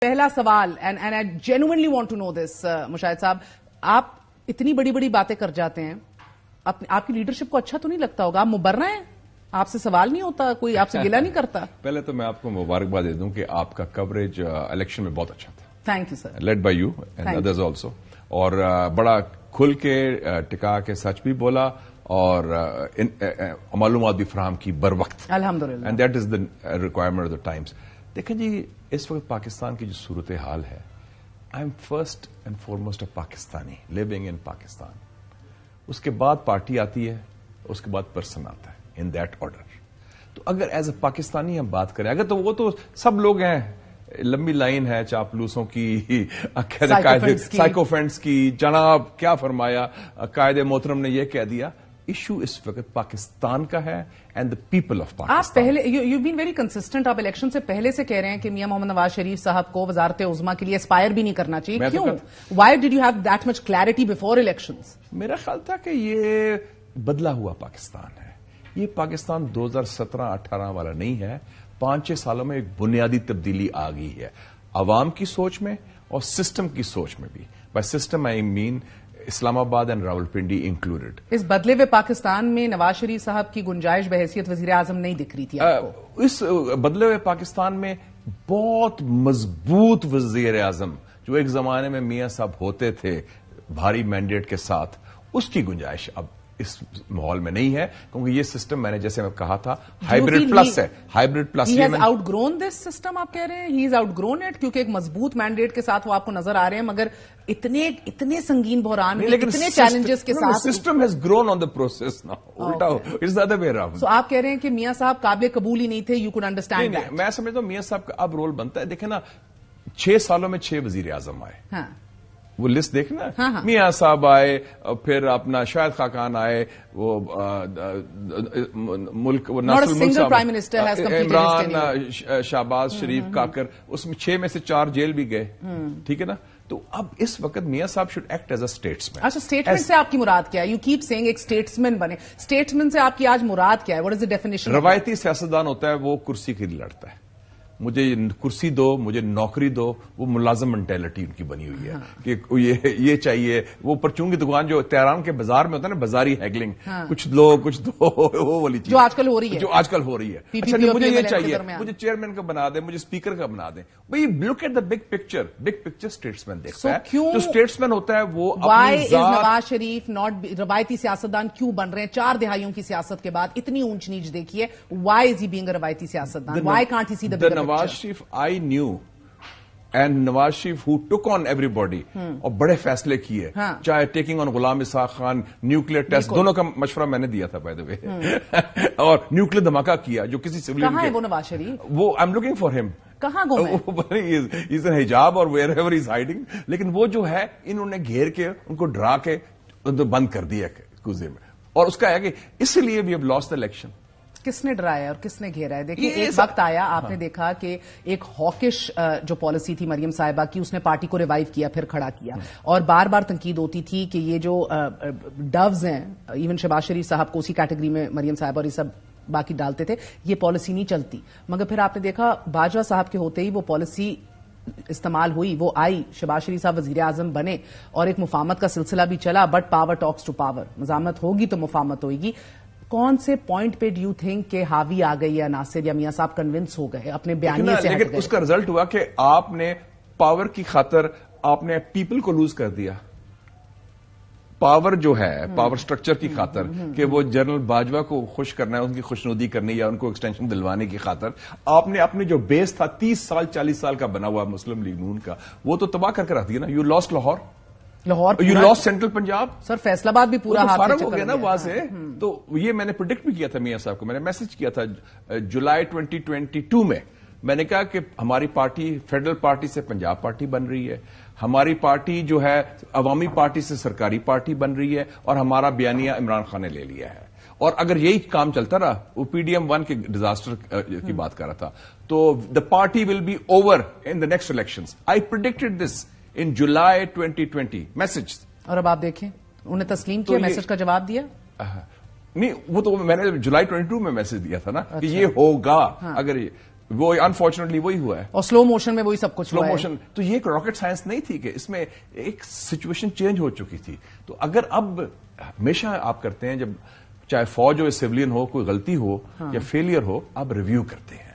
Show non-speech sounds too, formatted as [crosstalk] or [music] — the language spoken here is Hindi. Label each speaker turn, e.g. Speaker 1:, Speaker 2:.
Speaker 1: पहला सवाल and and I genuinely want to know this Mushahid साहब आप इतनी बड़ी बड़ी बातें कर जाते हैं आप, आपकी लीडरशिप को अच्छा तो नहीं लगता होगा आप मुबर्रा हैं आपसे सवाल नहीं होता कोई आपसे गिला नहीं करता [laughs]
Speaker 2: पहले तो मैं आपको मुबारकबाद दे दूं कि आपका कवरेज इलेक्शन uh, में बहुत अच्छा
Speaker 1: था thank you sir
Speaker 2: led by you and others also और uh, बड़ा खुल के uh, टिका के सच भी बोला और मालूम भी फ्राहम की बर वक्त
Speaker 1: and that
Speaker 2: is the requirement of the times देखें जी इस वक्त पाकिस्तान की जो सूरत हाल है I am first and foremost a Pakistani living in Pakistan उसके बाद पार्टी आती है उसके बाद पर्सन आता है इन दैट ऑर्डर तो अगर एज ए पाकिस्तानी हम बात करें अगर तो वो तो सब लोग हैं लंबी लाइन है चापलूसों की [laughs] कायदे साइकोफ्रेंड्स की जनाब क्या फरमाया कायदे मोहतरम ने यह कह दिया इशू इस वक्त पाकिस्तान का है and the people
Speaker 1: of Pakistan आप पहले यू बीन वेरी कंसिस्टेंट आप इलेक्शन से पहले से कह रहे हैं कि मियां मोहम्मद नवाज शरीफ साहब को वजारत उजमा के लिए एस्पायर भी नहीं करना चाहिए तो क्यों why did you have that much clarity before election
Speaker 2: मेरा ख्याल था कि ये बदला हुआ पाकिस्तान है ये पाकिस्तान दो हजार सत्रह अट्ठारह वाला नहीं है पांच छह सालों में एक बुनियादी तब्दीली आ गई है आवाम की सोच में और सिस्टम की सोच में भी by system I mean Islamabad and Rawalpindi included
Speaker 1: इस बदले हुए पाकिस्तान में नवाज शरीफ साहब की गुंजाइश बहसीत वजीर आजम नहीं दिख रही थी
Speaker 2: आपको। इस बदले हुए पाकिस्तान में बहुत मजबूत वजीर आजम जो एक जमाने में मियाँ साहब होते थे भारी मैंडेट के साथ उसकी गुंजाइश अब इस माहौल में नहीं है क्योंकि ये सिस्टम मैंने जैसे मैं कहा था हाइब्रिड प्लस है हाइब्रिड प्लस ही
Speaker 1: ग्रोन दिस सिस्टम आप कह रहे हैं ही इज ग्रोन इट क्योंकि एक मजबूत मैंडेट के साथ वो आपको नजर आ रहे हैं मगर इतने इतने संगीन बहरान इतने चैलेंजेस के साथ system
Speaker 2: has grown on the process now उल्टा is the way around so
Speaker 1: आप कह रहे हैं कि मियां साहब काबिल कबूल ही नहीं थे यू कुड अंडरस्टैंड
Speaker 2: मैं समझता हूं मियां साहब का अब रोल बनता है देखे ना छह सालों में छह वजीर आजम आए हाँ वो लिस्ट देखना हाँ, हाँ। मियाँ साहब आए फिर अपना शायद खाकान आए वो मुल्क वो प्राइम मिनिस्टर इमरान शाहबाज हाँ, शरीफ काकर उसमें छह में से चार जेल भी गए हम्म। ठीक है ना तो अब इस वक्त मियाँ साहब should act as a statesman अच्छा स्टेटमेंट से
Speaker 1: आपकी मुराद क्या है यू कीप सेइंग एक स्टेट्समैन बने स्टेट्समैन से आपकी आज मुराद क्या है व्हाट इज द डेफिनेशन रवायती
Speaker 2: सियासतदान होता है वो कुर्सी के लिए लड़ता है मुझे कुर्सी दो मुझे नौकरी दो वो मुलाजम मेंटेलिटी उनकी बनी हुई है हाँ। कि ये ये चाहिए वो परचून की दुकान जो तेहरान के बाजार में होता है ना बाजारी हैगलिंग हाँ। कुछ दो कुछ दो [laughs] वो वाली चीज जो
Speaker 1: आजकल हो रही है जो
Speaker 2: आजकल हो रही है अच्छा नहीं मुझे ये चाहिए मुझे चेयरमैन का बना दें मुझे स्पीकर का बना दें
Speaker 1: भाई look at the
Speaker 2: big picture big picture statesman देखता है जो स्टेट्समैन होता है वो वाई नवाज
Speaker 1: शरीफ नॉट रवायती सियासतदान क्यों बन रहे हैं चार दिहाइयों की सियासत के बाद इतनी ऊंच नीच देखिए वाई इज ही बींग रवायती सियासतदान why can't he see the अच्छा। Nawaz
Speaker 2: Sharif I knew and Nawaz Sharif who took on everybody और बड़े फैसले किए हाँ. चाहे taking on Ghulam Ishaq Khan nuclear test दोनों का मशवरा मैंने दिया था बाय द वे और न्यूक्लियर धमाका किया जो किसी सिविल है वो नवाज शरीफ वो I am looking for him कहां हिजाब और वेयर एवर इज हाइडिंग लेकिन वो जो है इन्होंने घेर के उनको ड्रा के बंद कर दिया में और उसका है कि इसलिए वी हैव लॉस्ट इलेक्शन
Speaker 1: किसने डराया और किसने घेरा है देखिए एक वक्त आया आपने हाँ। देखा कि एक हॉकिश जो पॉलिसी थी मरियम साहिबा की उसने पार्टी को रिवाइव किया फिर खड़ा किया हाँ। और बार बार तंकीद होती थी कि ये जो डव्स हैं इवन शबाज शरीफ साहब को उसी कैटेगरी में मरियम साहिबा और ये सब बाकी डालते थे ये पॉलिसी नहीं चलती मगर फिर आपने देखा बाजवा साहब के होते ही वो पॉलिसी इस्तेमाल हुई वो आई शबाज शरीफ साहब वजीर आजम बने और एक मुफामत का सिलसिला भी चला but power talks to power मजामत होगी तो मुफामत होगी कौन से पॉइंट पे डू यू थिंक के हावी आ गई या नासिर या मियाँ साहब कन्विंस हो गए अपने बयान से लेकिन उसका
Speaker 2: रिजल्ट हुआ कि आपने पावर की खातर आपने पीपल को लूज कर दिया पावर जो है पावर हम्म। स्ट्रक्चर की हम्म, खातर हम्म, कि वो जनरल बाजवा को खुश करना है उनकी खुशनुदी करनी या उनको एक्सटेंशन दिलवाने की खातर आपने अपने जो बेस था तीस साल चालीस साल का बना हुआ मुस्लिम लीग नून का वो तो तबाह करके रख दिया ना you lost Lahore
Speaker 1: Lahore you lost central Punjab sir Faisalabad भी तो पूरा तो हाथ हो गया ना वहां से हाँ,
Speaker 2: हाँ। तो ये मैंने प्रिडिक्ट भी किया था मियाँ साहब को मैंने मैसेज किया था जुलाई 2022 में मैंने कहा कि हमारी पार्टी फेडरल पार्टी से पंजाब पार्टी बन रही है हमारी पार्टी जो है अवामी पार्टी से सरकारी पार्टी बन रही है और हमारा बयानिया इमरान खान ने ले लिया है और अगर यही काम चलता रहा वो पीडीएम वन के डिजास्टर की हाँ। बात कर रहा था तो the party will be over in the next election I predicted this in July 2020 message
Speaker 1: और अब आप देखें उन्हें तस्लीम तो किया मैसेज का जवाब दिया
Speaker 2: नहीं वो तो मैंने जुलाई 22 में मैसेज दिया था ना अच्छा। कि ये होगा हाँ। अगर ये वो अनफॉर्चुनेटली वही हुआ है
Speaker 1: और स्लो मोशन में वही सब कुछ स्लो मोशन
Speaker 2: तो ये एक रॉकेट साइंस नहीं थी कि इसमें एक सिचुएशन चेंज हो चुकी थी तो अगर अब हमेशा आप करते हैं जब चाहे फौज हो या सिविलियन हो कोई गलती हो हाँ। या फेलियर हो आप रिव्यू करते हैं